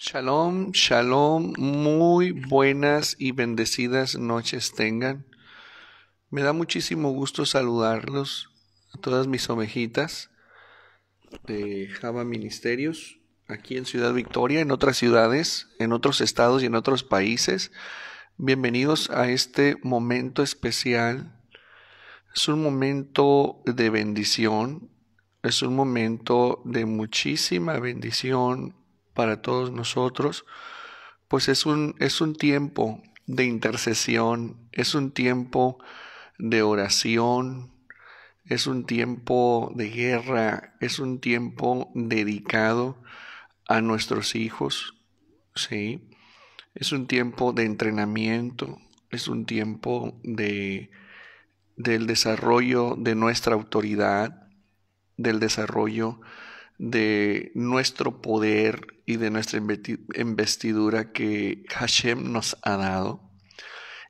Shalom, shalom, muy buenas y bendecidas noches tengan. Me da muchísimo gusto saludarlos a todas mis ovejitas de Java Ministerios, aquí en Ciudad Victoria, en otras ciudades, en otros estados y en otros países. Bienvenidos a este momento especial. Es un momento de bendición, es un momento de muchísima bendición, para todos nosotros, pues es un, es un tiempo de intercesión, es un tiempo de oración, es un tiempo de guerra, es un tiempo dedicado a nuestros hijos, ¿sí? Es un tiempo de entrenamiento, es un tiempo de, del desarrollo de nuestra autoridad, del desarrollo de nuestro poder y de nuestra investidura que Hashem nos ha dado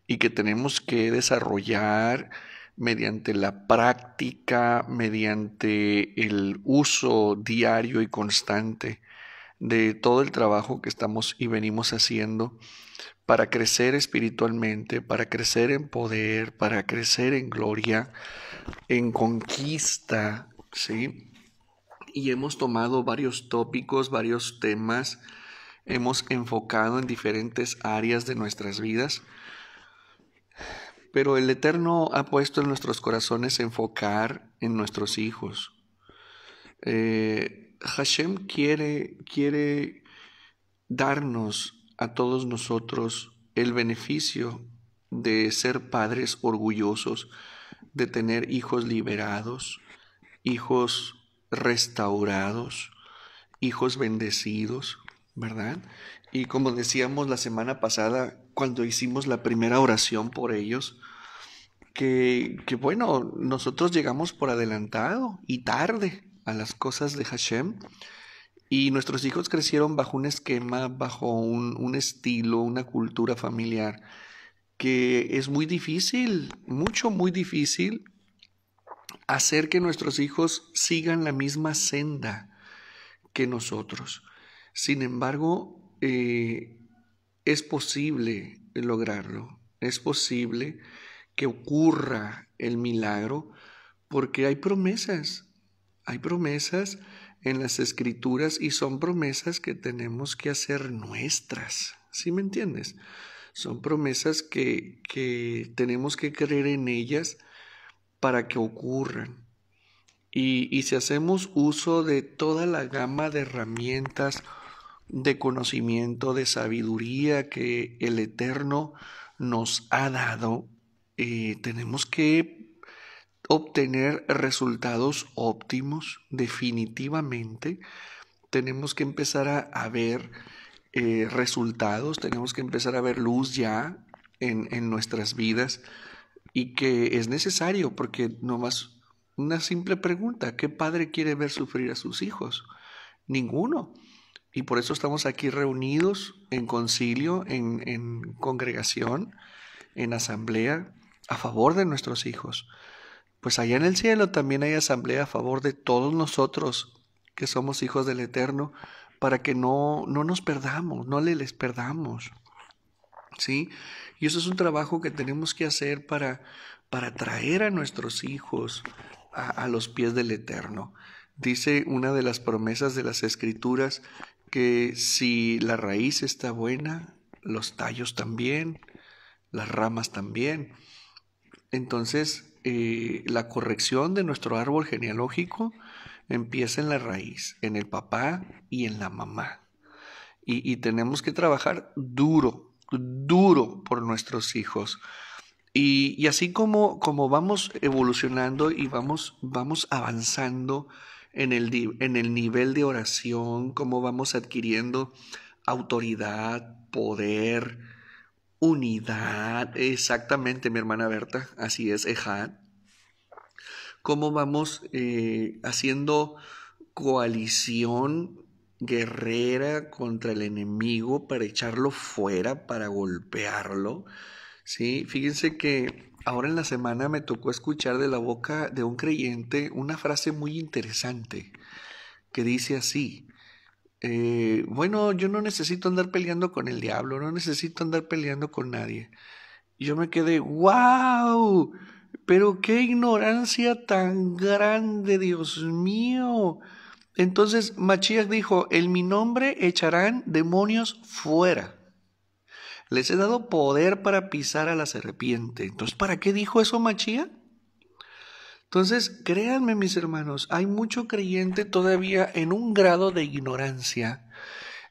y que tenemos que desarrollar mediante la práctica, mediante el uso diario y constante de todo el trabajo que estamos y venimos haciendo para crecer espiritualmente, para crecer en poder, para crecer en gloria, en conquista, ¿sí? y hemos tomado varios tópicos, varios temas, hemos enfocado en diferentes áreas de nuestras vidas. Pero el Eterno ha puesto en nuestros corazones enfocar en nuestros hijos. Eh, Hashem quiere, quiere darnos a todos nosotros el beneficio de ser padres orgullosos, de tener hijos liberados, hijos restaurados, hijos bendecidos, ¿verdad? Y como decíamos la semana pasada, cuando hicimos la primera oración por ellos, que, que bueno, nosotros llegamos por adelantado y tarde a las cosas de Hashem. Y nuestros hijos crecieron bajo un esquema, bajo un, un, estilo, una cultura familiar que es muy difícil, mucho, muy difícil hacer que nuestros hijos sigan la misma senda que nosotros. Sin embargo, eh, es posible lograrlo, es posible que ocurra el milagro, porque hay promesas, hay promesas en las escrituras y son promesas que tenemos que hacer nuestras, ¿sí me entiendes? Son promesas que, que tenemos que creer en ellas para que ocurran. Y, y si hacemos uso de toda la gama de herramientas, de conocimiento, de sabiduría que el Eterno nos ha dado, eh, tenemos que obtener resultados óptimos, definitivamente. Tenemos que empezar a, ver eh, resultados, tenemos que empezar a ver luz ya en, en nuestras vidas y que es necesario porque no más una simple pregunta, ¿qué padre quiere ver sufrir a sus hijos? Ninguno. Y por eso estamos aquí reunidos en concilio, en, congregación, en asamblea, a favor de nuestros hijos. Pues allá en el cielo también hay asamblea a favor de todos nosotros que somos hijos del Eterno, para que no, no nos perdamos, no le les perdamos. Y eso es un trabajo que tenemos que hacer para, para traer a nuestros hijos a, los pies del Eterno. Dice una de las promesas de las Escrituras que si la raíz está buena, los tallos también, las ramas también. Entonces, eh, la corrección de nuestro árbol genealógico empieza en la raíz, en el papá y en la mamá. Y, y tenemos que trabajar duro, duro por nuestros hijos. Y, así como, como, vamos evolucionando y vamos, vamos avanzando en el, en el nivel de oración, como vamos adquiriendo autoridad, poder, unidad, exactamente mi hermana Berta, así es, Ejad, cómo vamos eh, haciendo coalición guerrera contra el enemigo para echarlo fuera, para golpearlo. ¿sí? Fíjense que ahora en la semana me tocó escuchar de la boca de un creyente una frase muy interesante que dice así. Eh, bueno, yo no necesito andar peleando con el diablo, no necesito andar peleando con nadie. yo me quedé, wow, pero qué ignorancia tan grande, Dios mío. Entonces Machías dijo, en mi nombre echarán demonios fuera. Les he dado poder para pisar a la serpiente. Entonces, ¿para qué dijo eso machia Entonces, créanme mis hermanos, hay mucho creyente todavía en un grado de ignorancia,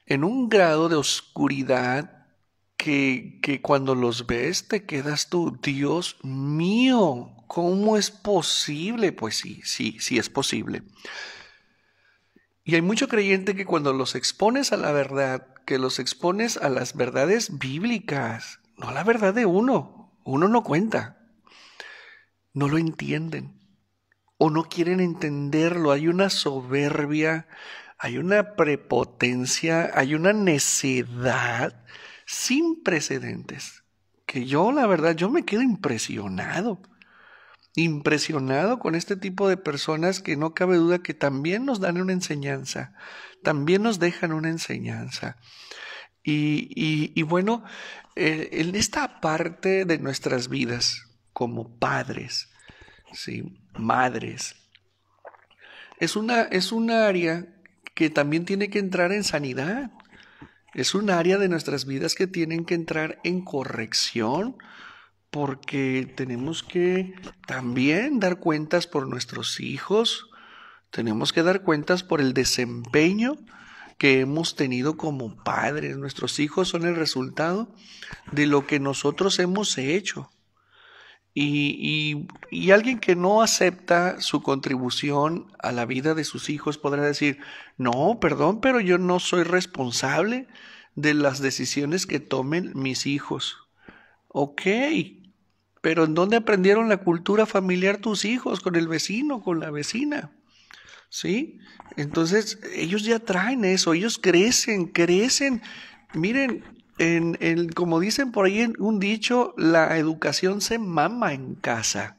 en un grado de oscuridad que, que cuando los ves te quedas tú, Dios mío, ¿cómo es posible? Pues sí, sí, sí es posible. Y hay mucho creyente que cuando los expones a la verdad, que los expones a las verdades bíblicas, no a la verdad de uno, uno no cuenta, no lo entienden o no quieren entenderlo, hay una soberbia, hay una prepotencia, hay una necedad sin precedentes, que yo la verdad, yo me quedo impresionado impresionado con este tipo de personas que no cabe duda que también nos dan una enseñanza, también nos dejan una enseñanza. Y, y, bueno, eh, en esta parte de nuestras vidas, como padres, ¿sí? madres, es una, es un área que también tiene que entrar en sanidad. Es un área de nuestras vidas que tienen que entrar en corrección, porque tenemos que también dar cuentas por nuestros hijos, tenemos que dar cuentas por el desempeño que hemos tenido como padres. Nuestros hijos son el resultado de lo que nosotros hemos hecho. Y, alguien que no acepta su contribución a la vida de sus hijos podrá decir, no, perdón, pero yo no soy responsable de las decisiones que tomen mis hijos. Ok, pero ¿en dónde aprendieron la cultura familiar tus hijos? Con el vecino, con la vecina. ¿Sí? Entonces, ellos ya traen eso, ellos crecen, crecen. Miren, en, como dicen por ahí en un dicho, la educación se mama en casa.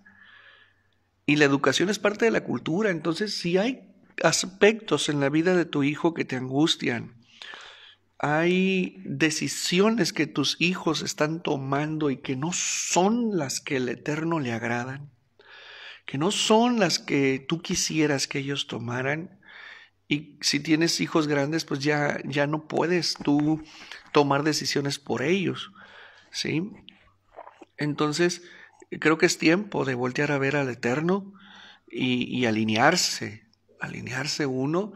Y la educación es parte de la cultura. Entonces, si hay aspectos en la vida de tu hijo que te angustian, hay decisiones que tus hijos están tomando y que no son las que el Eterno le agradan, que no son las que tú quisieras que ellos tomaran. Y si tienes hijos grandes, pues ya, ya no puedes tú tomar decisiones por ellos, ¿sí? Entonces, creo que es tiempo de voltear a ver al Eterno y, alinearse, alinearse uno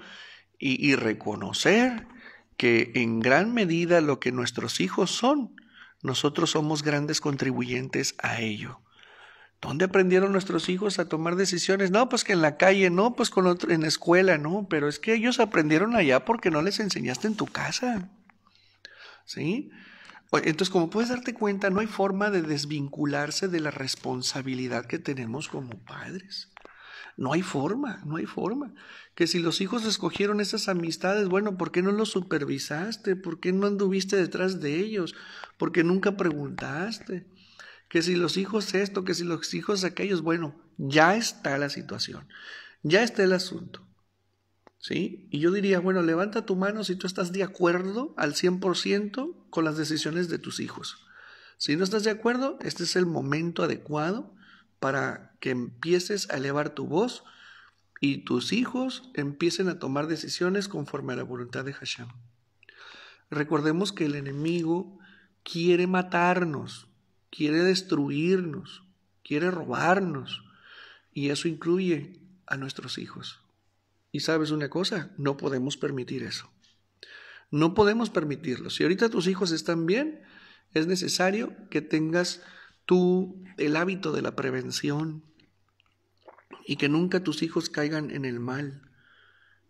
y reconocer que en gran medida lo que nuestros hijos son, nosotros somos grandes contribuyentes a ello. ¿Dónde aprendieron nuestros hijos a tomar decisiones? No, pues que en la calle, no, pues con en la escuela, no, pero es que ellos aprendieron allá porque no les enseñaste en tu casa. ¿Sí? Entonces, como puedes darte cuenta, no hay forma de desvincularse de la responsabilidad que tenemos como padres. No hay forma, no hay forma que si los hijos escogieron esas amistades, bueno, ¿por qué no los supervisaste? ¿Por qué no anduviste detrás de ellos? ¿Por qué nunca preguntaste? Que si los hijos esto, que si los hijos aquellos, bueno, ya está la situación, ya está el asunto. ¿Sí? Y yo diría, bueno, levanta tu mano si tú estás de acuerdo al 100% con las decisiones de tus hijos. Si no estás de acuerdo, este es el momento adecuado para que empieces a elevar tu voz y tus hijos empiecen a tomar decisiones conforme a la voluntad de Hashem. Recordemos que el enemigo quiere matarnos, quiere destruirnos, quiere robarnos, y eso incluye a nuestros hijos. Y sabes una cosa, no podemos permitir eso. No podemos permitirlo. Si ahorita tus hijos están bien, es necesario que tengas tú el hábito de la prevención, y que nunca tus hijos caigan en el mal,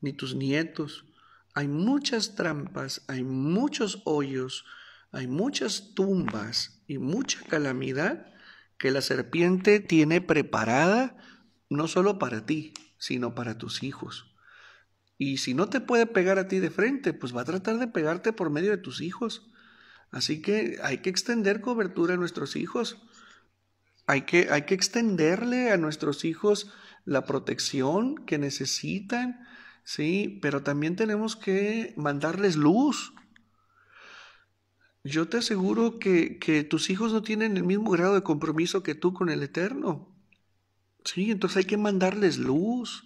ni tus nietos. Hay muchas trampas, hay muchos hoyos, hay muchas tumbas y mucha calamidad que la serpiente tiene preparada no solo para ti, sino para tus hijos. Y si no te puede pegar a ti de frente, pues va a tratar de pegarte por medio de tus hijos. Así que hay que extender cobertura a nuestros hijos. Hay que, hay que extenderle a nuestros hijos la protección que necesitan, ¿sí? Pero también tenemos que mandarles luz. Yo te aseguro que, tus hijos no tienen el mismo grado de compromiso que tú con el Eterno. Sí, entonces hay que mandarles luz,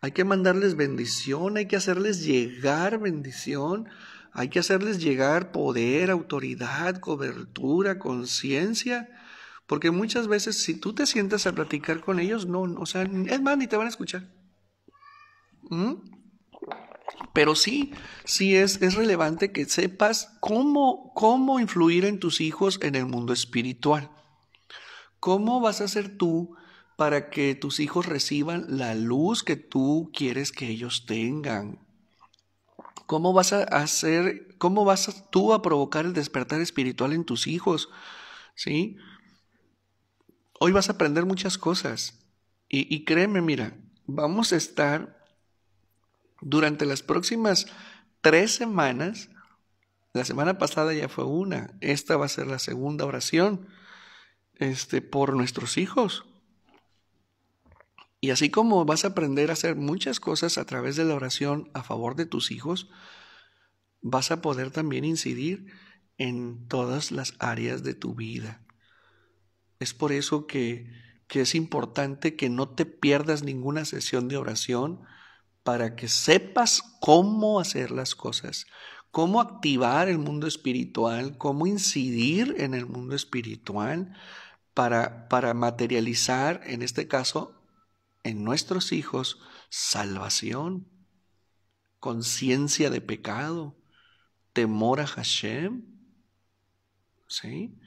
hay que mandarles bendición, hay que hacerles llegar bendición, hay que hacerles llegar poder, autoridad, cobertura, conciencia. Porque muchas veces si tú te sientas a platicar con ellos, no, o sea, es más, ni te van a escuchar. ¿Mm? Pero sí, sí es, es relevante que sepas cómo, cómo influir en tus hijos en el mundo espiritual. ¿Cómo vas a hacer tú para que tus hijos reciban la luz que tú quieres que ellos tengan? ¿Cómo vas a hacer, cómo vas tú a provocar el despertar espiritual en tus hijos? ¿Sí? Hoy vas a aprender muchas cosas. Y, créeme, mira, vamos a estar durante las próximas tres semanas. La semana pasada ya fue una. Esta va a ser la segunda oración. Este, por nuestros hijos. Y así como vas a aprender a hacer muchas cosas a través de la oración a favor de tus hijos, vas a poder también incidir en todas las áreas de tu vida. Es por eso que, que es importante que no te pierdas ninguna sesión de oración para que sepas cómo hacer las cosas, cómo activar el mundo espiritual, cómo incidir en el mundo espiritual para, para materializar, en este caso, en nuestros hijos, salvación, conciencia de pecado, temor a Hashem, ¿sí?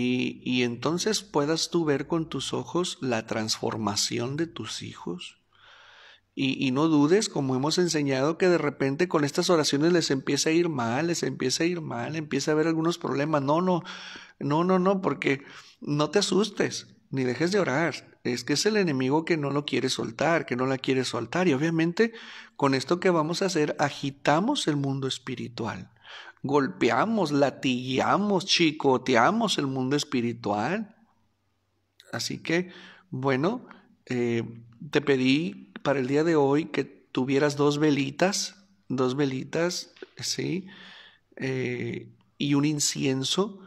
y, entonces puedas tú ver con tus ojos la transformación de tus hijos. Y, no dudes, como hemos enseñado, que de repente con estas oraciones les empieza a ir mal, les empieza a ir mal, empieza a haber algunos problemas. No, no, no, no, no, porque no te asustes, ni dejes de orar. Es que es el enemigo que no lo quiere soltar, que no la quiere soltar. Y obviamente con esto que vamos a hacer agitamos el mundo espiritual golpeamos, latillamos, chicoteamos el mundo espiritual. Así que, bueno, eh, te pedí para el día de hoy que tuvieras dos velitas, dos velitas, ¿sí? Eh, y un incienso,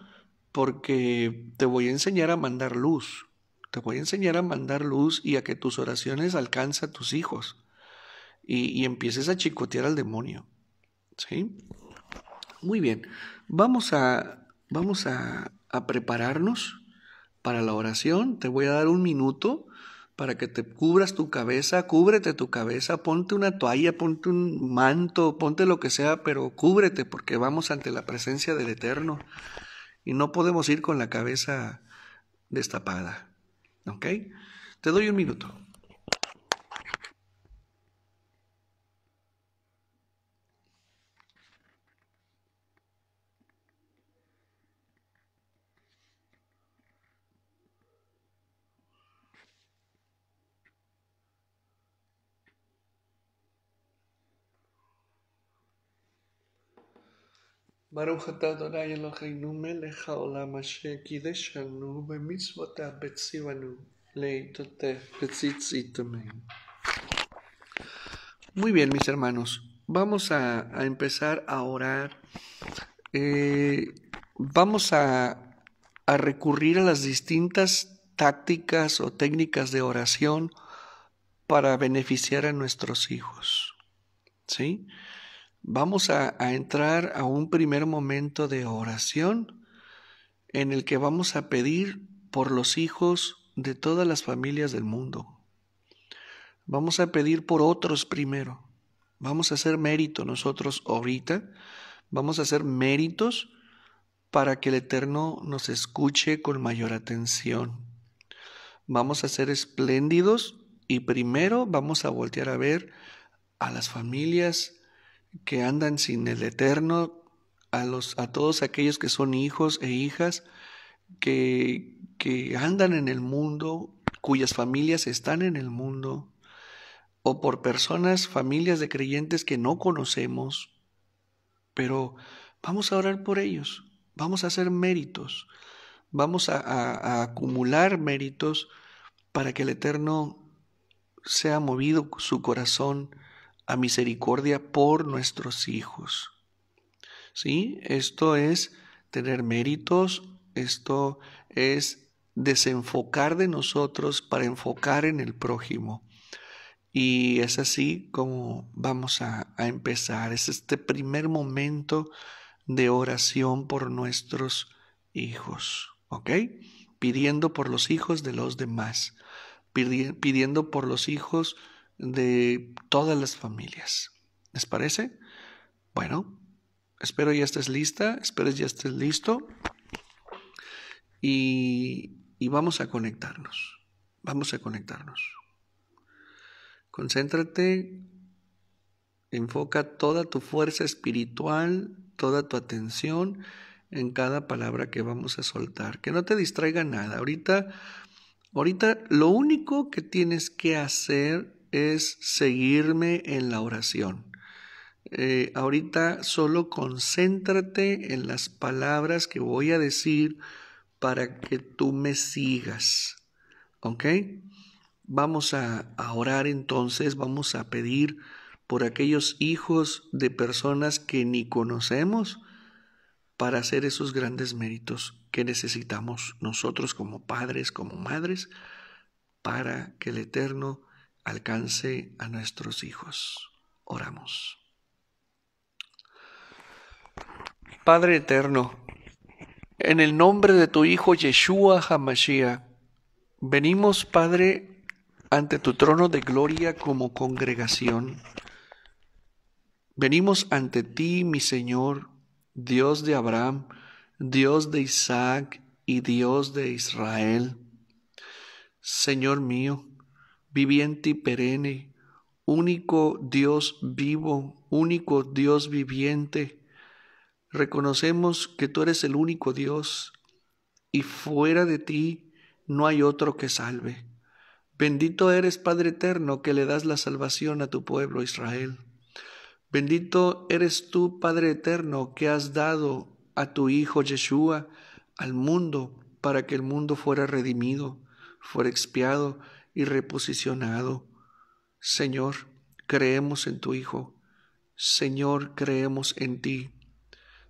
porque te voy a enseñar a mandar luz. Te voy a enseñar a mandar luz y a que tus oraciones alcancen a tus hijos. Y, y empieces a chicotear al demonio. ¿Sí? Muy bien, vamos a, vamos a, prepararnos para la oración. Te voy a dar un minuto para que te cubras tu cabeza, cúbrete tu cabeza, ponte una toalla, ponte un manto, ponte lo que sea, pero cúbrete porque vamos ante la presencia del Eterno y no podemos ir con la cabeza destapada. ¿Ok? Te doy un minuto. Muy bien, mis hermanos. Vamos a, empezar a orar. Eh, vamos a, a recurrir a las distintas tácticas o técnicas de oración para beneficiar a nuestros hijos. ¿Sí? vamos a, entrar a un primer momento de oración en el que vamos a pedir por los hijos de todas las familias del mundo. Vamos a pedir por otros primero. Vamos a hacer mérito nosotros ahorita. Vamos a hacer méritos para que el Eterno nos escuche con mayor atención. Vamos a ser espléndidos y primero vamos a voltear a ver a las familias que andan sin el Eterno, a, los, a todos aquellos que son hijos e hijas, que, que andan en el mundo, cuyas familias están en el mundo, o por personas, familias de creyentes que no conocemos, pero vamos a orar por ellos, vamos a hacer méritos, vamos a, a, a acumular méritos para que el Eterno sea movido su corazón, a misericordia por nuestros hijos. ¿Sí? Esto es tener méritos, esto es desenfocar de nosotros para enfocar en el prójimo. Y es así como vamos a, empezar. Es este primer momento de oración por nuestros hijos, ¿ok? Pidiendo por los hijos de los demás, pidiendo por los hijos de todas las familias. ¿Les parece? Bueno, espero ya estés lista, espero ya estés listo y, vamos a conectarnos, vamos a conectarnos. Concéntrate, enfoca toda tu fuerza espiritual, toda tu atención en cada palabra que vamos a soltar. Que no te distraiga nada. Ahorita, ahorita lo único que tienes que hacer es seguirme en la oración. Eh, ahorita solo concéntrate en las palabras que voy a decir para que tú me sigas. ¿Ok? Vamos a orar entonces, vamos a pedir por aquellos hijos de personas que ni conocemos para hacer esos grandes méritos que necesitamos nosotros como padres, como madres, para que el Eterno alcance a nuestros hijos. Oramos. Padre eterno, en el nombre de tu Hijo Yeshua Hamashiach, venimos, Padre, ante tu trono de gloria como congregación. Venimos ante ti, mi Señor, Dios de Abraham, Dios de Isaac y Dios de Israel. Señor mío, viviente y perenne, único Dios vivo, único Dios viviente. Reconocemos que tú eres el único Dios y fuera de ti no hay otro que salve. Bendito eres, Padre Eterno, que le das la salvación a tu pueblo Israel. Bendito eres tú, Padre Eterno, que has dado a tu Hijo Yeshua al mundo para que el mundo fuera redimido, fuera expiado y reposicionado. Señor, creemos en tu Hijo. Señor, creemos en ti.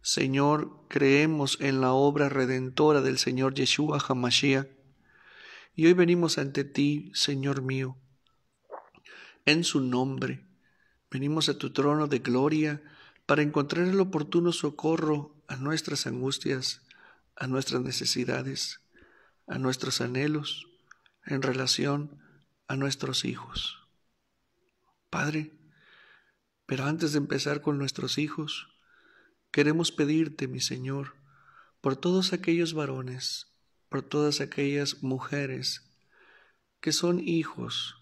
Señor, creemos en la obra redentora del Señor Yeshua Hamashiach. Y hoy venimos ante ti, Señor mío, en su nombre. Venimos a tu trono de gloria para encontrar el oportuno socorro a nuestras angustias, a nuestras necesidades, a nuestros anhelos, en relación a nuestros hijos. Padre, pero antes de empezar con nuestros hijos, queremos pedirte, mi Señor, por todos aquellos varones, por todas aquellas mujeres que son hijos.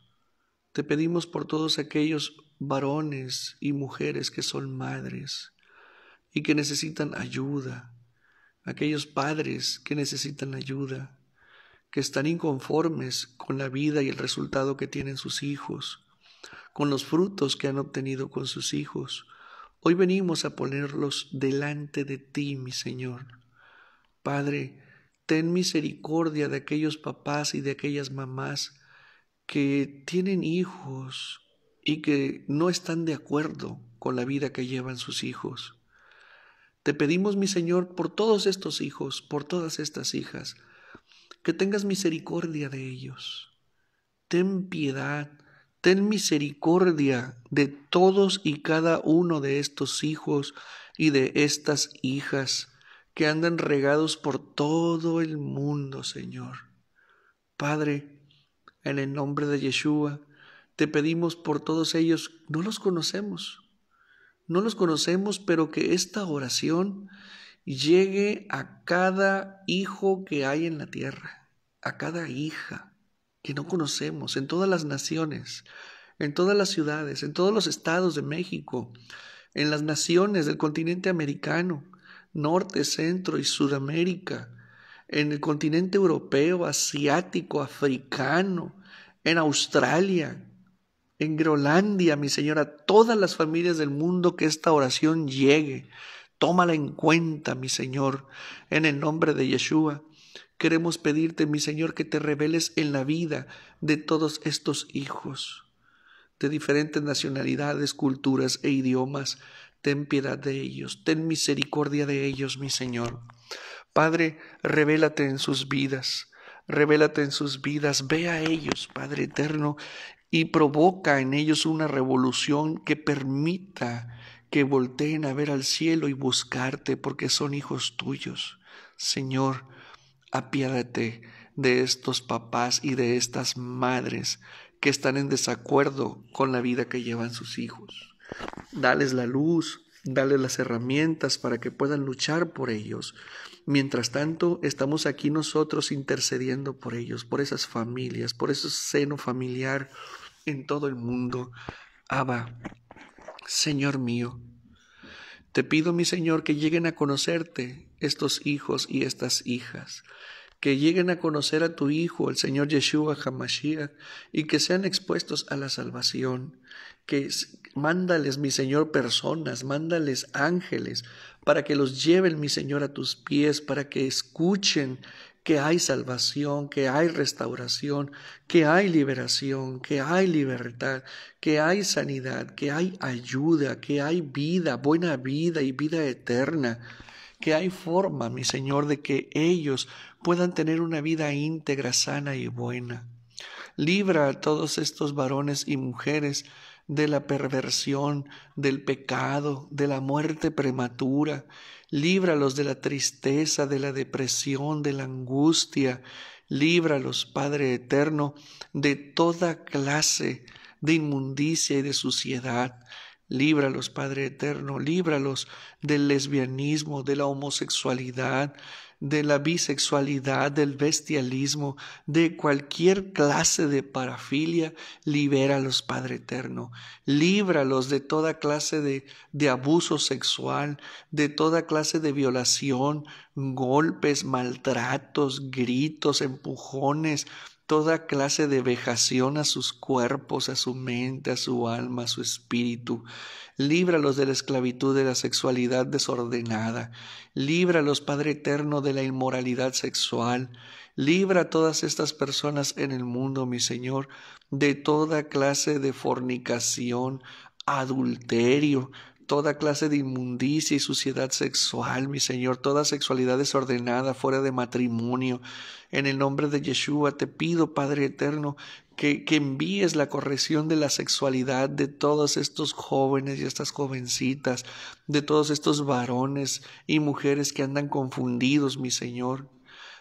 Te pedimos por todos aquellos varones y mujeres que son madres y que necesitan ayuda, aquellos padres que necesitan ayuda, que están inconformes con la vida y el resultado que tienen sus hijos, con los frutos que han obtenido con sus hijos. Hoy venimos a ponerlos delante de ti, mi Señor. Padre, ten misericordia de aquellos papás y de aquellas mamás que tienen hijos y que no están de acuerdo con la vida que llevan sus hijos. Te pedimos, mi Señor, por todos estos hijos, por todas estas hijas, que tengas misericordia de ellos. Ten piedad, ten misericordia de todos y cada uno de estos hijos y de estas hijas que andan regados por todo el mundo, Señor. Padre, en el nombre de Yeshua, te pedimos por todos ellos, no los conocemos, no los conocemos, pero que esta oración llegue a cada hijo que hay en la tierra, a cada hija que no conocemos, en todas las naciones, en todas las ciudades, en todos los estados de México, en las naciones del continente americano, norte, centro y sudamérica, en el continente europeo, asiático, africano, en Australia, en Groenlandia, mi señora, todas las familias del mundo que esta oración llegue Tómala en cuenta, mi Señor, en el nombre de Yeshua. Queremos pedirte, mi Señor, que te reveles en la vida de todos estos hijos de diferentes nacionalidades, culturas e idiomas. Ten piedad de ellos, ten misericordia de ellos, mi Señor. Padre, revélate en sus vidas, revélate en sus vidas, ve a ellos, Padre eterno, y provoca en ellos una revolución que permita que volteen a ver al cielo y buscarte porque son hijos tuyos. Señor, apiádate de estos papás y de estas madres que están en desacuerdo con la vida que llevan sus hijos. Dales la luz, dales las herramientas para que puedan luchar por ellos. Mientras tanto, estamos aquí nosotros intercediendo por ellos, por esas familias, por ese seno familiar en todo el mundo. Abba, Señor mío. Te pido, mi Señor, que lleguen a conocerte estos hijos y estas hijas, que lleguen a conocer a tu Hijo, el Señor Yeshua Hamashiach, y que sean expuestos a la salvación. Que mándales, mi Señor, personas, mándales ángeles, para que los lleven, mi Señor, a tus pies, para que escuchen que hay salvación, que hay restauración, que hay liberación, que hay libertad, que hay sanidad, que hay ayuda, que hay vida, buena vida y vida eterna, que hay forma, mi Señor, de que ellos puedan tener una vida íntegra, sana y buena. Libra a todos estos varones y mujeres de la perversión, del pecado, de la muerte prematura. Líbralos de la tristeza, de la depresión, de la angustia. Líbralos, Padre Eterno, de toda clase de inmundicia y de suciedad. Líbralos, Padre Eterno, líbralos del lesbianismo, de la homosexualidad, de la bisexualidad, del bestialismo, de cualquier clase de parafilia, libéralos, Padre Eterno. Líbralos de toda clase de, de abuso sexual, de toda clase de violación, golpes, maltratos, gritos, empujones, toda clase de vejación a sus cuerpos, a su mente, a su alma, a su espíritu. Líbralos de la esclavitud de la sexualidad desordenada. Líbralos, Padre Eterno, de la inmoralidad sexual. Libra a todas estas personas en el mundo, mi Señor, de toda clase de fornicación, adulterio, toda clase de inmundicia y suciedad sexual, mi Señor, toda sexualidad desordenada fuera de matrimonio. En el nombre de Yeshua te pido, Padre Eterno, que, que, envíes la corrección de la sexualidad de todos estos jóvenes y estas jovencitas, de todos estos varones y mujeres que andan confundidos, mi Señor.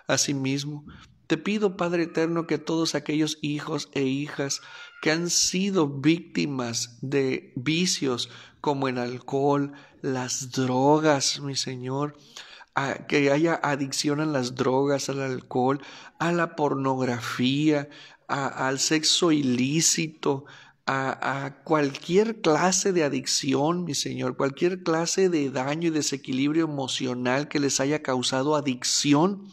Asimismo, te pido, Padre Eterno, que todos aquellos hijos e hijas que han sido víctimas de vicios como el alcohol, las drogas, mi Señor, a, que haya adicción a las drogas, al alcohol, a la pornografía, al sexo ilícito, a, a, cualquier clase de adicción, mi Señor, cualquier clase de daño y desequilibrio emocional que les haya causado adicción,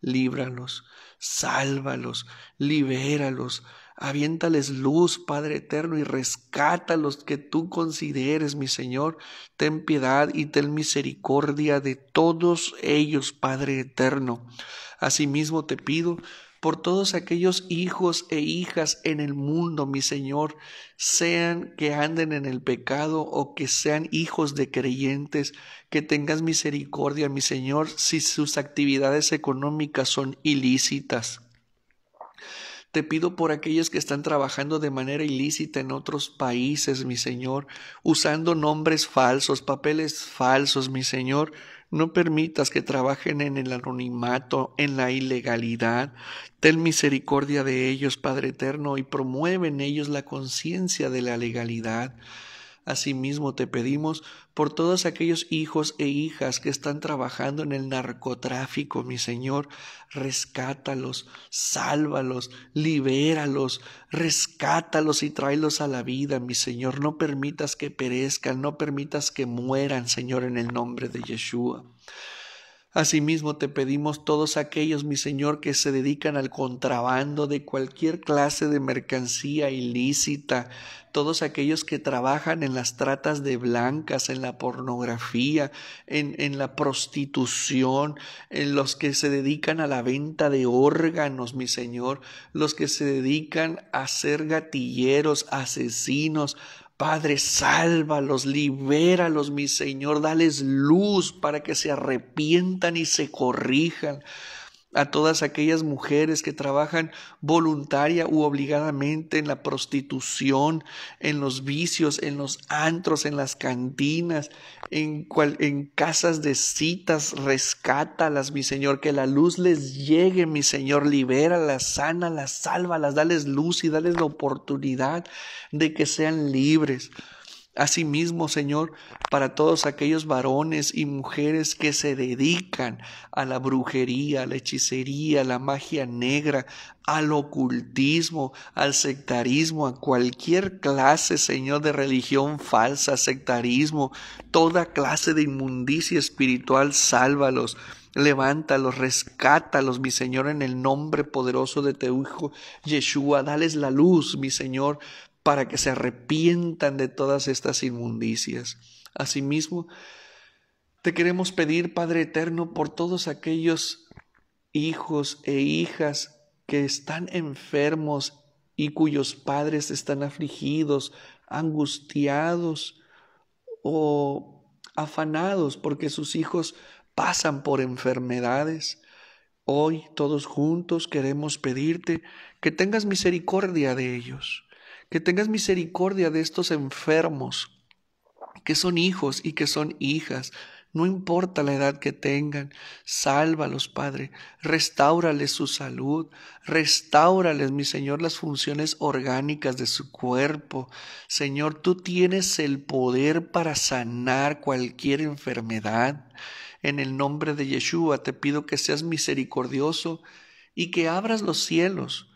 líbranos sálvalos, libéralos, aviéntales luz, Padre eterno, y rescata los que tú consideres, mi Señor. Ten piedad y ten misericordia de todos ellos, Padre eterno. Asimismo te pido por todos aquellos hijos e hijas en el mundo, mi Señor, sean que anden en el pecado o que sean hijos de creyentes, que tengas misericordia, mi Señor, si sus actividades económicas son ilícitas. Te pido por aquellos que están trabajando de manera ilícita en otros países, mi Señor, usando nombres falsos, papeles falsos, mi Señor, no permitas que trabajen en el anonimato, en la ilegalidad. Ten misericordia de ellos, Padre Eterno, y promueve en ellos la conciencia de la legalidad. Asimismo te pedimos por todos aquellos hijos e hijas que están trabajando en el narcotráfico, mi Señor, rescátalos, sálvalos, libéralos, rescátalos y tráelos a la vida, mi Señor. No permitas que perezcan, no permitas que mueran, Señor, en el nombre de Yeshua. Asimismo te pedimos todos aquellos, mi Señor, que se dedican al contrabando de cualquier clase de mercancía ilícita, todos aquellos que trabajan en las tratas de blancas, en la pornografía, en, en la prostitución, en los que se dedican a la venta de órganos, mi Señor, los que se dedican a ser gatilleros, asesinos, Padre, sálvalos, libéralos, mi Señor, dales luz para que se arrepientan y se corrijan. A todas aquellas mujeres que trabajan voluntaria u obligadamente en la prostitución, en los vicios, en los antros, en las cantinas, en, cual, en casas de citas, rescátalas, mi Señor, que la luz les llegue, mi Señor, las salva las dales luz y dales la oportunidad de que sean libres. Asimismo, Señor, para todos aquellos varones y mujeres que se dedican a la brujería, a la hechicería, a la magia negra, al ocultismo, al sectarismo, a cualquier clase, Señor, de religión falsa, sectarismo, toda clase de inmundicia espiritual, sálvalos. Levántalos, rescátalos, mi Señor, en el nombre poderoso de tu Hijo Yeshua. Dales la luz, mi Señor, para que se arrepientan de todas estas inmundicias. Asimismo, te queremos pedir, Padre Eterno, por todos aquellos hijos e hijas que están enfermos y cuyos padres están afligidos, angustiados o afanados porque sus hijos pasan por enfermedades. Hoy todos juntos queremos pedirte que tengas misericordia de ellos que tengas misericordia de estos enfermos, que son hijos y que son hijas. No importa la edad que tengan, sálvalos, Padre, restaurales su salud, restaurales, mi Señor, las funciones orgánicas de su cuerpo. Señor, tú tienes el poder para sanar cualquier enfermedad. En el nombre de Yeshua te pido que seas misericordioso y que abras los cielos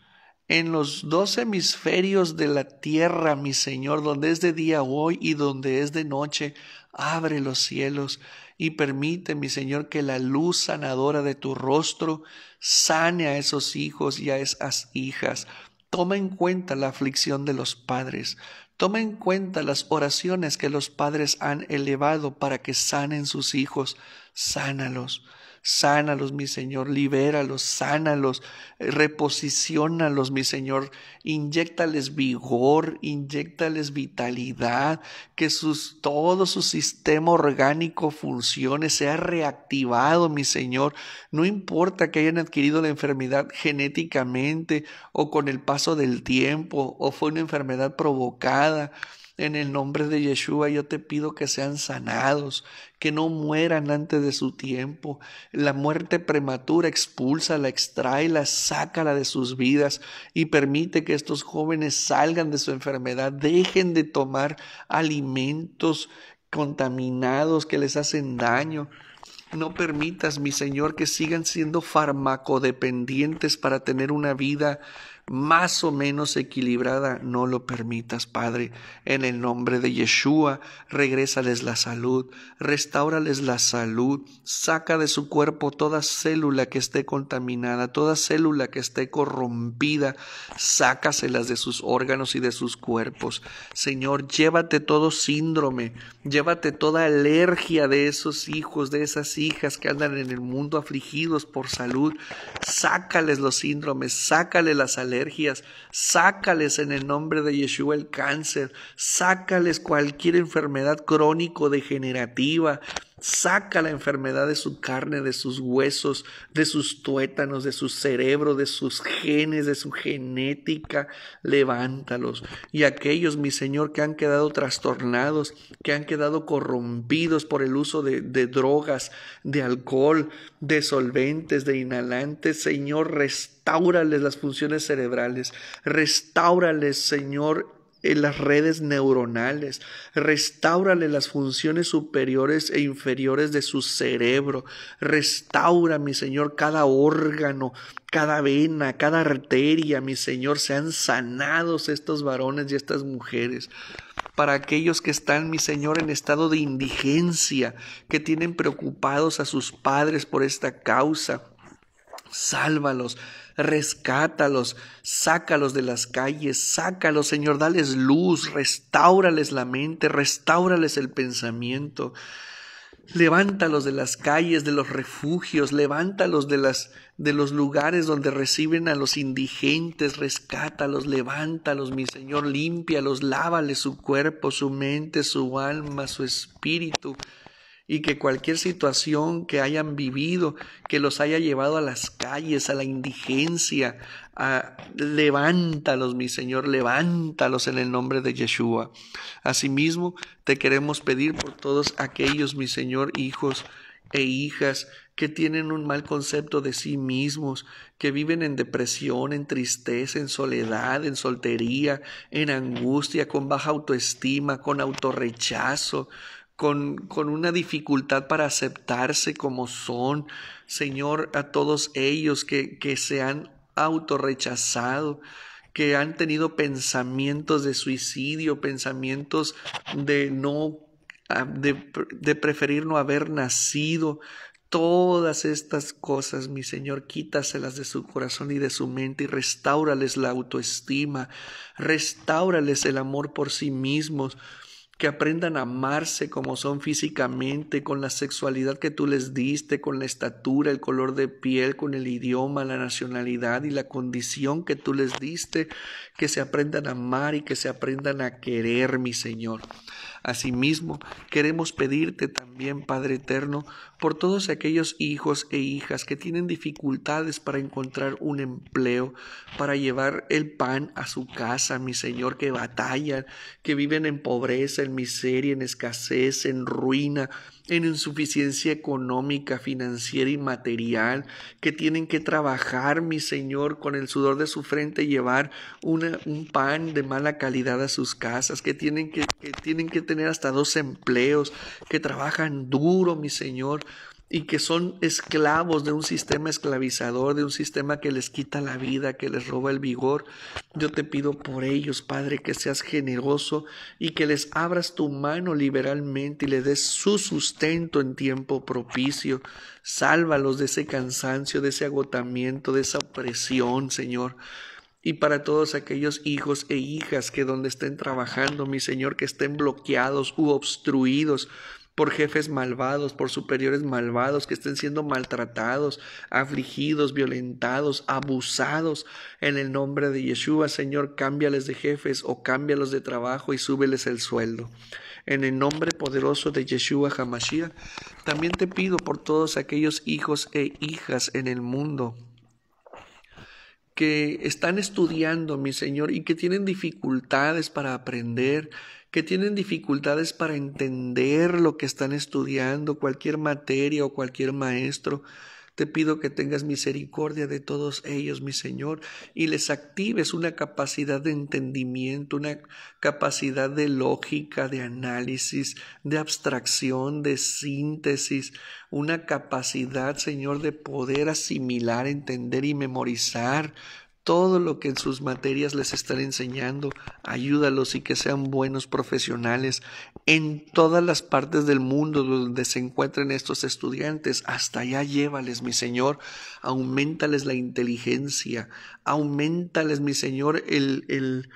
en los dos hemisferios de la tierra, mi Señor, donde es de día hoy y donde es de noche. Abre los cielos y permite, mi Señor, que la luz sanadora de tu rostro sane a esos hijos y a esas hijas. Toma en cuenta la aflicción de los padres. Toma en cuenta las oraciones que los padres han elevado para que sanen sus hijos. Sánalos. Sánalos, mi Señor, libéralos, sánalos, eh, reposicionalos, mi Señor. Inyéctales vigor, inyéctales vitalidad, que sus, todo su sistema orgánico funcione, sea reactivado, mi Señor. No importa que hayan adquirido la enfermedad genéticamente o con el paso del tiempo o fue una enfermedad provocada en el nombre de Yeshua yo te pido que sean sanados, que no mueran antes de su tiempo. La muerte prematura expulsa, la extrae, la sácala de sus vidas y permite que estos jóvenes salgan de su enfermedad, dejen de tomar alimentos contaminados que les hacen daño. No permitas, mi Señor, que sigan siendo farmacodependientes para tener una vida más o menos equilibrada, no lo permitas, Padre. En el nombre de Yeshua, regresales la salud, restaurales la salud, saca de su cuerpo toda célula que esté contaminada, toda célula que esté corrompida, sácaselas de sus órganos y de sus cuerpos. Señor, llévate todo síndrome, llévate toda alergia de esos hijos, de esas hijas que andan en el mundo afligidos por salud, sácales los síndromes, sácale las alergias sácales en el nombre de Yeshua el cáncer, sácales cualquier enfermedad crónico degenerativa, Saca la enfermedad de su carne, de sus huesos, de sus tuétanos, de su cerebro, de sus genes, de su genética. Levántalos. Y aquellos, mi Señor, que han quedado trastornados, que han quedado corrompidos por el uso de, drogas, de alcohol, de solventes, de inhalantes, Señor, restaurales las funciones cerebrales. Restaurales, Señor, en las redes neuronales, restaurale las funciones superiores e inferiores de su cerebro, restaura, mi Señor, cada órgano, cada vena, cada arteria, mi Señor, sean sanados estos varones y estas mujeres para aquellos que están, mi Señor, en estado de indigencia, que tienen preocupados a sus padres por esta causa, Sálvalos, rescátalos, sácalos de las calles, sácalos, Señor, dales luz, restaurales la mente, restaurales el pensamiento. Levántalos de las calles, de los refugios, levántalos de, las, de los lugares donde reciben a los indigentes, rescátalos, levántalos, mi Señor, límpialos, lávales su cuerpo, su mente, su alma, su espíritu y que cualquier situación que hayan vivido, que los haya llevado a las calles, a la indigencia, levántalos, mi Señor, levántalos en el nombre de Yeshua. Asimismo, te queremos pedir por todos aquellos, mi Señor, hijos e hijas que tienen un mal concepto de sí mismos, que viven en depresión, en tristeza, en soledad, en soltería, en angustia, con baja autoestima, con autorrechazo, con, una dificultad para aceptarse como son. Señor, a todos ellos que, que se han autorrechazado, que han tenido pensamientos de suicidio, pensamientos de no, ah, de, de preferir no haber nacido, todas estas cosas, mi Señor, quítaselas de su corazón y de su mente y restáurales la autoestima, restáurales el amor por sí mismos, que aprendan a amarse como son físicamente, con la sexualidad que tú les diste, con la estatura, el color de piel, con el idioma, la nacionalidad y la condición que tú les diste, que se aprendan a amar y que se aprendan a querer, mi Señor. Asimismo, queremos pedirte también, Padre Eterno, por todos aquellos hijos e hijas que tienen dificultades para encontrar un empleo, para llevar el pan a su casa, mi Señor, que batallan, que viven en pobreza, en miseria, en escasez, en ruina, en insuficiencia económica, financiera y material, que tienen que trabajar, mi Señor, con el sudor de su frente, llevar un pan de mala calidad a sus casas, que tienen que tienen que tener hasta dos empleos, que trabajan duro, mi Señor, y que son esclavos de un sistema esclavizador, de un sistema que les quita la vida, que les roba el vigor. Yo te pido por ellos, Padre, que seas generoso y que les abras tu mano liberalmente y les des su sustento en tiempo propicio. Sálvalos de ese cansancio, de ese agotamiento, de esa opresión, Señor y para todos aquellos hijos e hijas que donde estén trabajando, mi Señor, que estén bloqueados u obstruidos por jefes malvados, por superiores malvados que estén siendo maltratados, afligidos, violentados, abusados. En el nombre de Yeshua, Señor, cámbiales de jefes o cámbialos de trabajo y súbeles el sueldo. En el nombre poderoso de Yeshua Hamashiach, también te pido por todos aquellos hijos e hijas en el mundo que están estudiando, mi Señor, y que tienen dificultades para aprender que tienen dificultades para entender lo que están estudiando, cualquier materia o cualquier maestro. Te pido que tengas misericordia de todos ellos, mi Señor, y les actives una capacidad de entendimiento, una capacidad de lógica, de análisis, de abstracción, de síntesis, una capacidad, Señor, de poder asimilar, entender y memorizar todo lo que en sus materias les están enseñando, ayúdalos y que sean buenos profesionales en todas las partes del mundo donde se encuentren estos estudiantes, hasta allá llévales, mi Señor, aumentales la inteligencia, aumentales, mi Señor, el, el,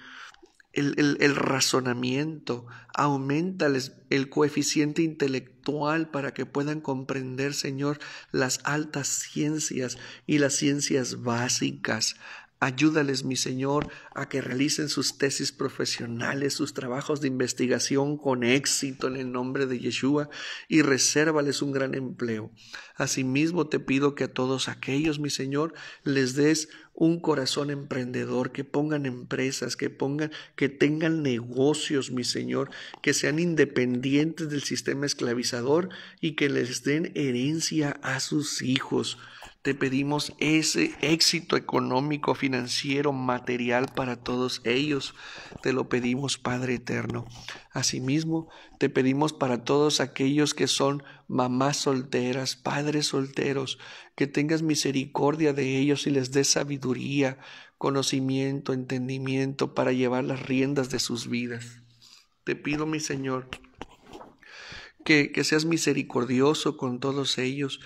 el, el razonamiento, aumentales el coeficiente intelectual para que puedan comprender, Señor, las altas ciencias y las ciencias básicas. Ayúdales, mi Señor, a que realicen sus tesis profesionales, sus trabajos de investigación con éxito en el nombre de Yeshua y resérvales un gran empleo. Asimismo, te pido que a todos aquellos, mi Señor, les des un corazón emprendedor, que pongan empresas, que pongan, que tengan negocios, mi Señor, que sean independientes del sistema esclavizador y que les den herencia a sus hijos. Te pedimos ese éxito económico, financiero, material para todos ellos. Te lo pedimos, Padre Eterno. Asimismo, te pedimos para todos aquellos que son mamás solteras, padres solteros, que tengas misericordia de ellos y les des sabiduría, conocimiento, entendimiento para llevar las riendas de sus vidas. Te pido, mi Señor, que, seas misericordioso con todos ellos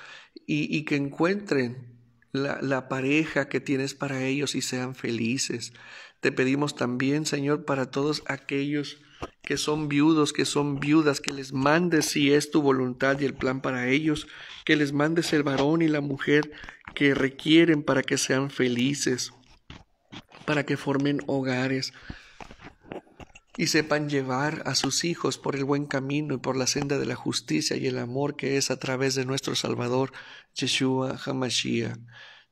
y, que encuentren la, la, pareja que tienes para ellos y sean felices. Te pedimos también, Señor, para todos aquellos que son viudos, que son viudas, que les mandes, si es tu voluntad y el plan para ellos, que les mandes el varón y la mujer que requieren para que sean felices, para que formen hogares, y sepan llevar a sus hijos por el buen camino y por la senda de la justicia y el amor que es a través de nuestro Salvador, Yeshua Hamashiach.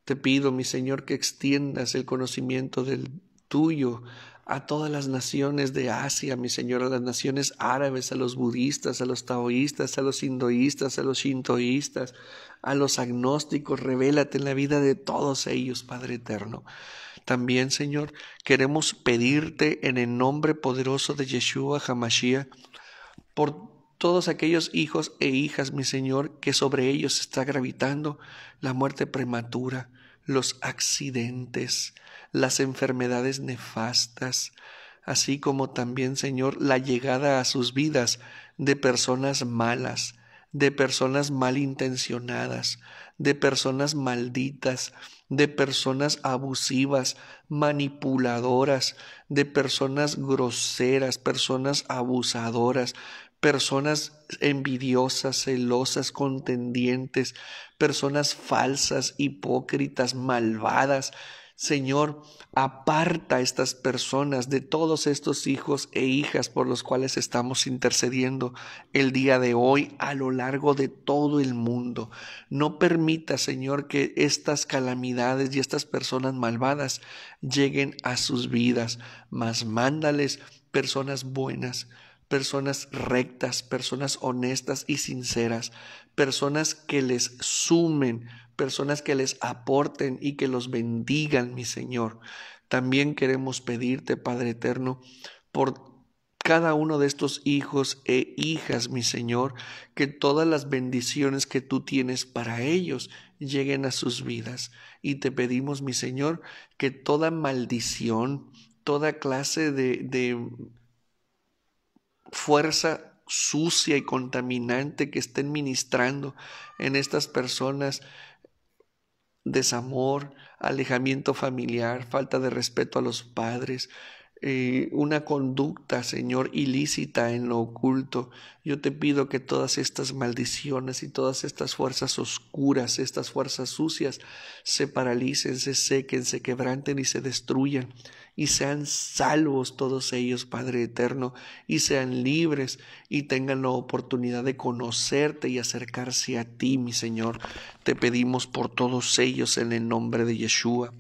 Te pido, mi Señor, que extiendas el conocimiento del tuyo a todas las naciones de Asia, mi Señor, a las naciones árabes, a los budistas, a los taoístas, a los hindoístas, a los shintoístas, a los agnósticos. Revélate en la vida de todos ellos, Padre eterno. También, Señor, queremos pedirte en el nombre poderoso de Yeshua Hamashiach por todos aquellos hijos e hijas, mi Señor, que sobre ellos está gravitando la muerte prematura, los accidentes, las enfermedades nefastas, así como también, Señor, la llegada a sus vidas de personas malas, de personas malintencionadas, de personas malditas, de personas abusivas, manipuladoras, de personas groseras, personas abusadoras, personas envidiosas, celosas, contendientes, personas falsas, hipócritas, malvadas, Señor, aparta estas personas de todos estos hijos e hijas por los cuales estamos intercediendo el día de hoy a lo largo de todo el mundo. No permita, Señor, que estas calamidades y estas personas malvadas lleguen a sus vidas, mas mándales personas buenas, personas rectas, personas honestas y sinceras, personas que les sumen personas que les aporten y que los bendigan, mi Señor. También queremos pedirte, Padre Eterno, por cada uno de estos hijos e hijas, mi Señor, que todas las bendiciones que tú tienes para ellos lleguen a sus vidas. Y te pedimos, mi Señor, que toda maldición, toda clase de, fuerza sucia y contaminante que estén ministrando en estas personas, desamor, alejamiento familiar, falta de respeto a los padres, eh, una conducta, Señor, ilícita en lo oculto. Yo te pido que todas estas maldiciones y todas estas fuerzas oscuras, estas fuerzas sucias, se paralicen, se sequen, se quebranten y se destruyan y sean salvos todos ellos, Padre eterno, y sean libres y tengan la oportunidad de conocerte y acercarse a ti, mi Señor. Te pedimos por todos ellos en el nombre de Yeshua.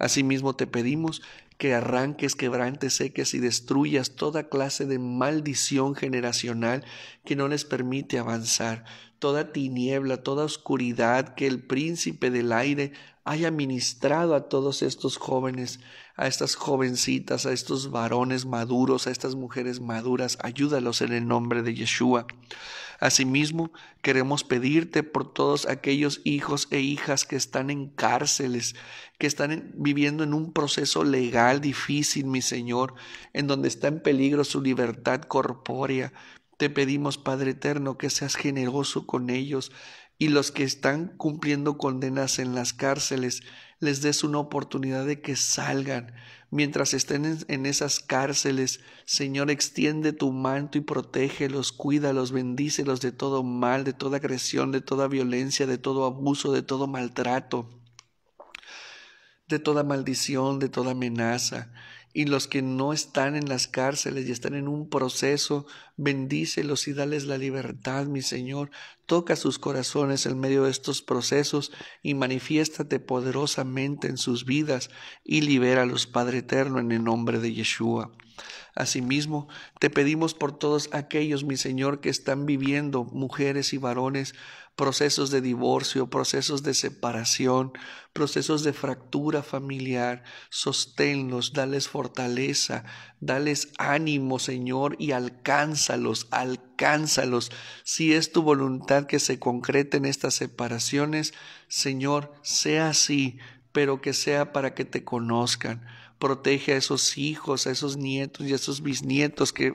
Asimismo te pedimos que arranques, quebrantes, seques y destruyas toda clase de maldición generacional que no les permite avanzar, toda tiniebla, toda oscuridad que el príncipe del aire haya ministrado a todos estos jóvenes, a estas jovencitas, a estos varones maduros, a estas mujeres maduras. Ayúdalos en el nombre de Yeshua. Asimismo, queremos pedirte por todos aquellos hijos e hijas que están en cárceles, que están viviendo en un proceso legal difícil, mi Señor, en donde está en peligro su libertad corpórea. Te pedimos, Padre Eterno, que seas generoso con ellos, y los que están cumpliendo condenas en las cárceles, les des una oportunidad de que salgan. Mientras estén en esas cárceles, Señor, extiende tu manto y protégelos, cuídalos, bendícelos de todo mal, de toda agresión, de toda violencia, de todo abuso, de todo maltrato, de toda maldición, de toda amenaza y los que no están en las cárceles y están en un proceso, bendícelos y dales la libertad, mi Señor. Toca sus corazones en medio de estos procesos y manifiéstate poderosamente en sus vidas y libéralos, Padre eterno, en el nombre de Yeshua. Asimismo, te pedimos por todos aquellos, mi Señor, que están viviendo, mujeres y varones, procesos de divorcio, procesos de separación, procesos de fractura familiar. Sosténlos, dales fortaleza, dales ánimo, Señor, y alcánzalos, alcánzalos. Si es tu voluntad que se concreten estas separaciones, Señor, sea así, pero que sea para que te conozcan protege a esos hijos, a esos nietos y a esos bisnietos que,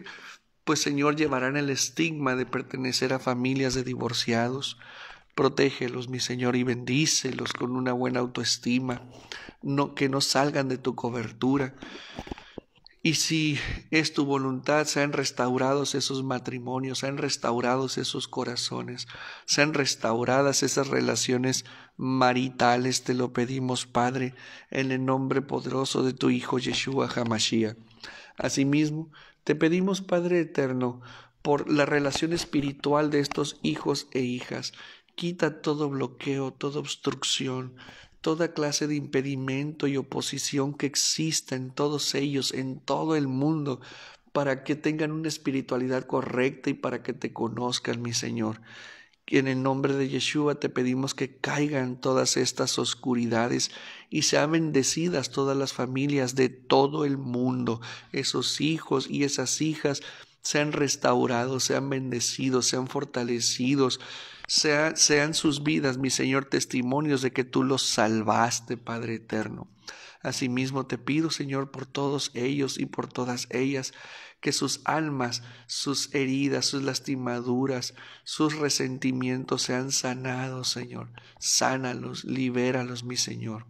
pues Señor, llevarán el estigma de pertenecer a familias de divorciados. Protégelos, mi Señor, y bendícelos con una buena autoestima, no, que no salgan de tu cobertura. Y si es tu voluntad, sean restaurados esos matrimonios, sean restaurados esos corazones, sean restauradas esas relaciones maritales te lo pedimos, Padre, en el nombre poderoso de tu Hijo Yeshua Hamashiach. Asimismo, te pedimos, Padre eterno, por la relación espiritual de estos hijos e hijas. Quita todo bloqueo, toda obstrucción, toda clase de impedimento y oposición que exista en todos ellos, en todo el mundo, para que tengan una espiritualidad correcta y para que te conozcan, mi Señor en el nombre de Yeshua te pedimos que caigan todas estas oscuridades y sean bendecidas todas las familias de todo el mundo, esos hijos y esas hijas sean restaurados, sean bendecidos, sean fortalecidos, sean sus vidas, mi Señor, testimonios de que tú los salvaste, Padre eterno. Asimismo te pido, Señor, por todos ellos y por todas ellas que sus almas, sus heridas, sus lastimaduras, sus resentimientos sean sanados, Señor. Sánalos, libéralos, mi Señor.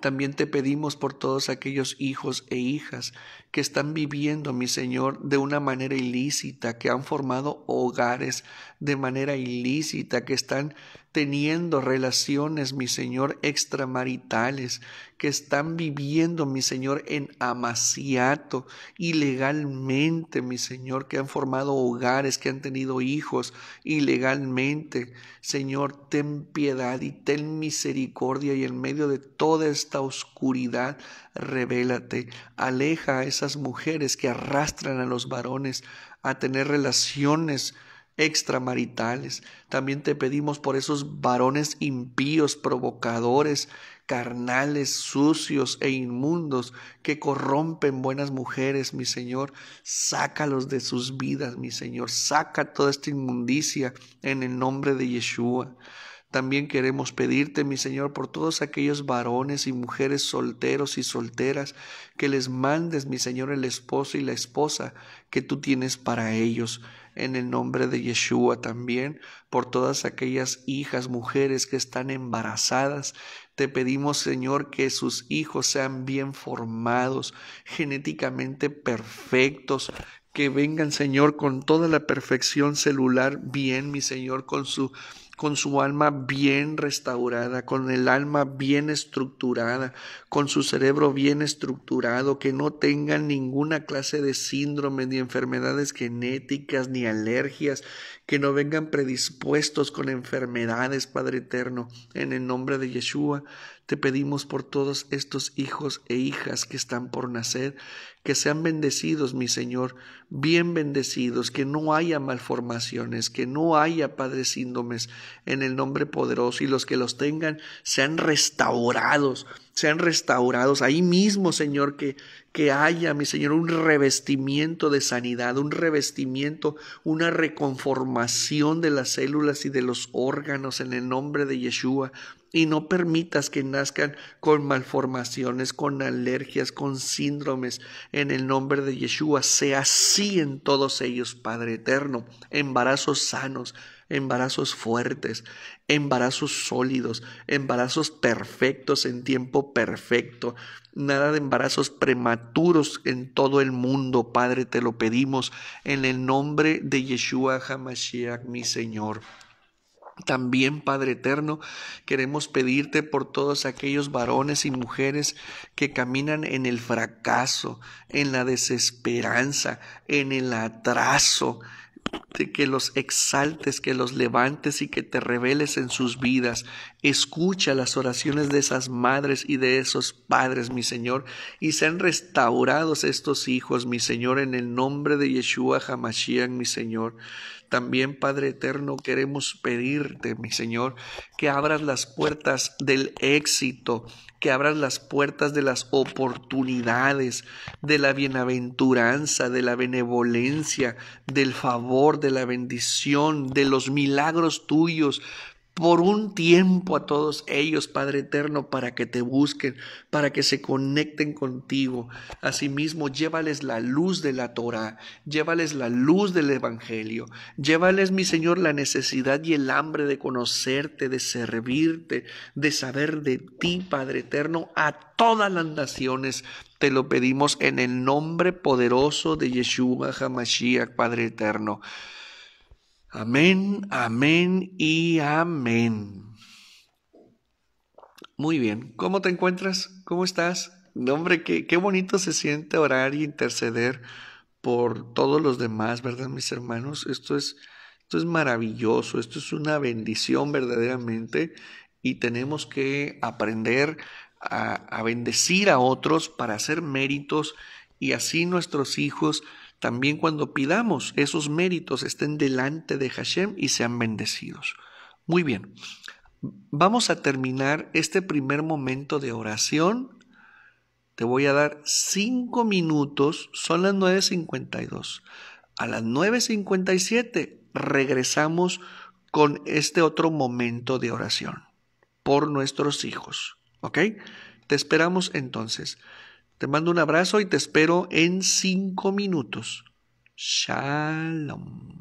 También te pedimos por todos aquellos hijos e hijas que están viviendo, mi Señor, de una manera ilícita, que han formado hogares de manera ilícita, que están teniendo relaciones, mi Señor, extramaritales, que están viviendo, mi Señor, en amaciato, ilegalmente, mi Señor, que han formado hogares, que han tenido hijos ilegalmente. Señor, ten piedad y ten misericordia y en medio de toda esta oscuridad, revélate. Aleja a esas mujeres que arrastran a los varones a tener relaciones extramaritales. También te pedimos por esos varones impíos, provocadores, carnales, sucios e inmundos que corrompen buenas mujeres, mi Señor. Sácalos de sus vidas, mi Señor. Saca toda esta inmundicia en el nombre de Yeshua. También queremos pedirte, mi Señor, por todos aquellos varones y mujeres solteros y solteras, que les mandes, mi Señor, el esposo y la esposa que tú tienes para ellos. En el nombre de Yeshua también, por todas aquellas hijas, mujeres que están embarazadas, te pedimos, Señor, que sus hijos sean bien formados, genéticamente perfectos, que vengan, Señor, con toda la perfección celular bien, mi Señor, con su con su alma bien restaurada, con el alma bien estructurada, con su cerebro bien estructurado, que no tengan ninguna clase de síndrome, ni enfermedades genéticas, ni alergias, que no vengan predispuestos con enfermedades, Padre Eterno. En el nombre de Yeshua, te pedimos por todos estos hijos e hijas que están por nacer, que sean bendecidos, mi Señor, bien bendecidos, que no haya malformaciones, que no haya, padres síndromes en el nombre poderoso y los que los tengan sean restaurados sean restaurados. Ahí mismo, Señor, que, que haya, mi Señor, un revestimiento de sanidad, un revestimiento, una reconformación de las células y de los órganos en el nombre de Yeshua. Y no permitas que nazcan con malformaciones, con alergias, con síndromes. En el nombre de Yeshua, sea así en todos ellos, Padre eterno. Embarazos sanos, embarazos fuertes, embarazos sólidos, embarazos perfectos en tiempo perfecto, nada de embarazos prematuros en todo el mundo, Padre, te lo pedimos en el nombre de Yeshua Hamashiach, mi Señor. También, Padre Eterno, queremos pedirte por todos aquellos varones y mujeres que caminan en el fracaso, en la desesperanza, en el atraso, que los exaltes, que los levantes y que te reveles en sus vidas. Escucha las oraciones de esas madres y de esos padres, mi Señor, y sean restaurados estos hijos, mi Señor, en el nombre de Yeshua Hamashiach, mi Señor. También, Padre Eterno, queremos pedirte, mi Señor, que abras las puertas del éxito, que abras las puertas de las oportunidades, de la bienaventuranza, de la benevolencia, del favor, de la bendición, de los milagros tuyos, por un tiempo a todos ellos, Padre Eterno, para que te busquen, para que se conecten contigo. Asimismo, llévales la luz de la Torah, llévales la luz del Evangelio, llévales, mi Señor, la necesidad y el hambre de conocerte, de servirte, de saber de ti, Padre Eterno, a todas las naciones. Te lo pedimos en el nombre poderoso de Yeshua Hamashiach, Padre Eterno. Amén, amén y amén. Muy bien, ¿cómo te encuentras? ¿Cómo estás? hombre, qué, qué bonito se siente orar y interceder por todos los demás, ¿verdad, mis hermanos? Esto es, esto es maravilloso, esto es una bendición verdaderamente y tenemos que aprender a, a bendecir a otros para hacer méritos y así nuestros hijos también cuando pidamos, esos méritos estén delante de Hashem y sean bendecidos. Muy bien, vamos a terminar este primer momento de oración. Te voy a dar cinco minutos, son las 9.52. A las 9.57 regresamos con este otro momento de oración por nuestros hijos. ¿Ok? Te esperamos entonces. Te mando un abrazo y te espero en cinco minutos. Shalom.